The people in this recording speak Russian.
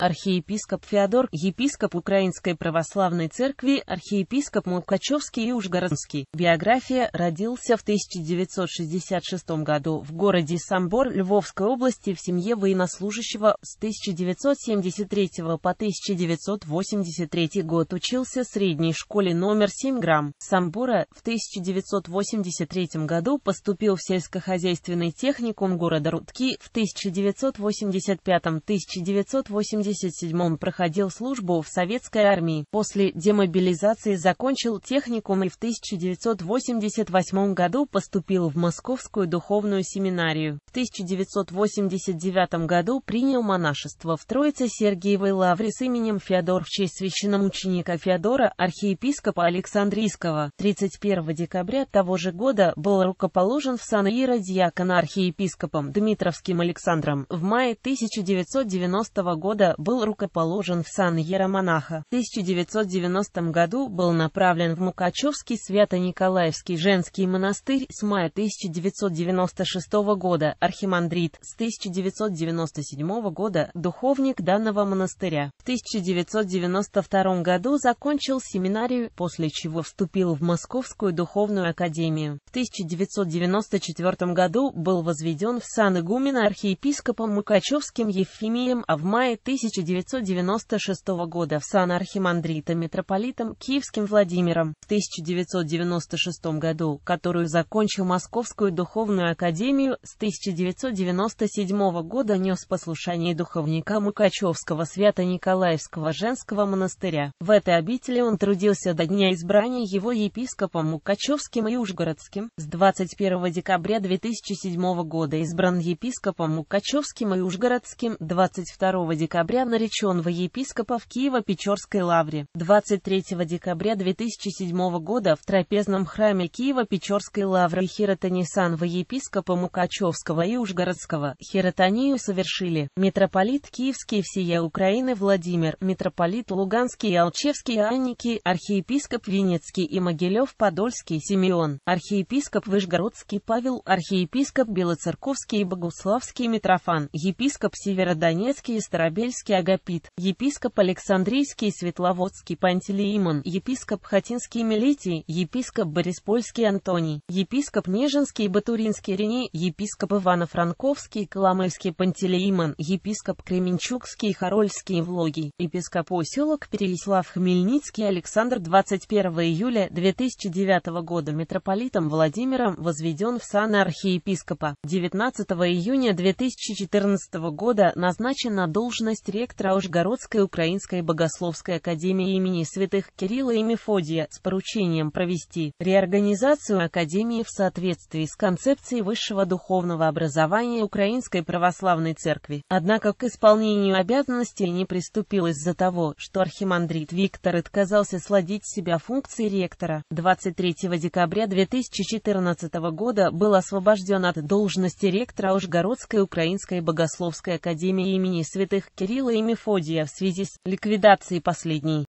Архиепископ Феодор, епископ Украинской православной церкви, архиепископ Мукачевский и Ужгородский. Биография родился в 1966 году в городе Самбор Львовской области в семье военнослужащего с 1973 по 1983 год учился в средней школе номер 7 грамм Самбора. В 1983 году поступил в сельскохозяйственный техникум города Рудки в 1985-1986 1977 проходил службу в советской армии, после демобилизации закончил техникум и в 1988 году поступил в Московскую духовную семинарию. В 1989 году принял монашество в Троице Сергиевой лавре с именем Феодор в честь священномученика Феодора, архиепископа Александрийского. 31 декабря того же года был рукоположен в Сан-Иро диакона архиепископом Дмитровским Александром. В мае 1990 года был рукоположен в Сан-Еромонаха. В 1990 году был направлен в Мукачевский Свято-Николаевский женский монастырь с мая 1996 года, архимандрит с 1997 года, духовник данного монастыря. В 1992 году закончил семинарию, после чего вступил в Московскую духовную академию. В 1994 году был возведен в сан игумена архиепископом Мукачевским Евфимием, а в мае 1000 1996 года в сан архимандрита митрополитом Киевским Владимиром в 1996 году, которую закончил Московскую духовную академию, с 1997 года нес послушание духовника Мукачевского Свято-Николаевского женского монастыря. В этой обители он трудился до дня избрания его епископом Мукачевским и Ужгородским. С 21 декабря 2007 года избран епископом Мукачевским и Ужгородским, 22 декабря царя во епископа в Киево-Печорской лавре. 23 декабря 2007 года в трапезном храме Киево-Печорской лавры Хиротонисан епископа Мукачевского и Ужгородского Хиротонию совершили митрополит Киевский всея Украины Владимир, митрополит Луганский и Алчевский Анники, архиепископ Венецкий и Могилев-Подольский Симеон, архиепископ Вышгородский Павел, архиепископ Белоцерковский и Богуславский Митрофан, епископ Северодонецкий и Старобельский Александрийский Агапит, епископ Александрийский Светловодский Пантелеимон, епископ Хатинский Милетий, епископ Бориспольский Антоний, епископ Нежинский Батуринский Рене, епископ Ивано-Франковский Коломыльский Пантелеимон, епископ Кременчугский Харольский Влогий, епископ Оселок Переяслав Хмельницкий Александр 21 июля 2009 года митрополитом Владимиром возведен в сан архиепископа. 19 июня 2014 года назначен на должность ректора Ужгородской Украинской Богословской Академии имени святых Кирилла и Мефодия, с поручением провести реорганизацию Академии в соответствии с концепцией высшего духовного образования Украинской Православной Церкви. Однако к исполнению обязанностей не приступил из-за того, что архимандрит Виктор отказался сладить себя функции ректора. 23 декабря 2014 года был освобожден от должности ректора Ужгородской Украинской Богословской Академии имени святых Кирилла Кирилла и Мефодия в связи с ликвидацией последней.